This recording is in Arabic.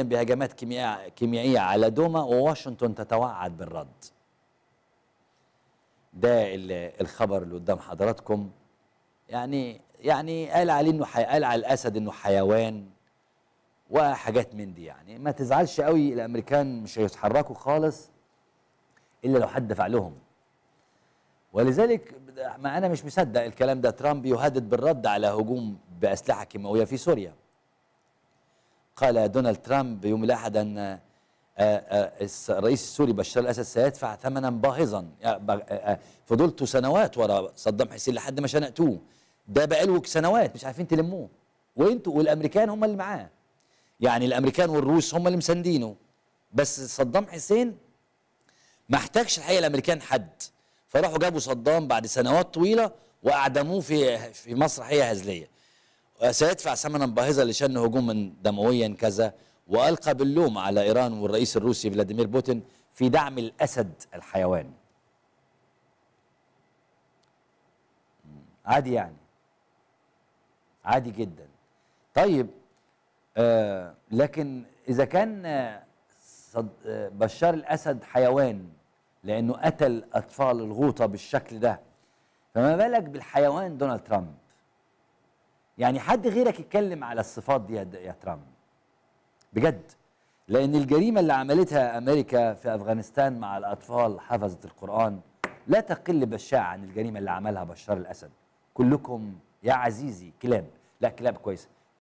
بهجمات كيميائية على دوما وواشنطن تتوعد بالرد ده الخبر اللي قدام حضراتكم يعني يعني قال عليه انه قال على الاسد انه حيوان وحاجات من دي يعني ما تزعلش قوي الامريكان مش هيتحركوا خالص الا لو حد دفع لهم ولذلك ما انا مش مصدق الكلام ده ترامب يهدد بالرد على هجوم باسلحه كيماويه في سوريا قال دونالد ترامب يوم الأحد أن آه، آه، الرئيس السوري بشار الأسد سيدفع ثمنا باهظا آه، فضلت سنوات ورا صدام حسين لحد ما شنقتوه ده بقالك سنوات مش عارفين تلموه وانتوا والامريكان هم اللي معاه يعني الامريكان والروس هم اللي مساندينه بس صدام حسين ما احتاجش الحقيقه الامريكان حد فراحوا جابوا صدام بعد سنوات طويله واعدموه في في مسرحيه هزليه سيدفع ثمنا باهظا لشن هجوم دمويا كذا والقى باللوم على ايران والرئيس الروسي فلاديمير بوتين في دعم الاسد الحيوان. عادي يعني. عادي جدا. طيب آه لكن اذا كان آه، صد آه، بشار الاسد حيوان لانه قتل اطفال الغوطه بالشكل ده فما بالك بالحيوان دونالد ترامب يعني حد غيرك يتكلم على الصفات دي يا ترامب بجد لأن الجريمة اللي عملتها أمريكا في أفغانستان مع الأطفال حفظة القرآن لا تقل بشاعة عن الجريمة اللي عملها بشار الأسد كلكم يا عزيزي كلاب لا كلاب كويسة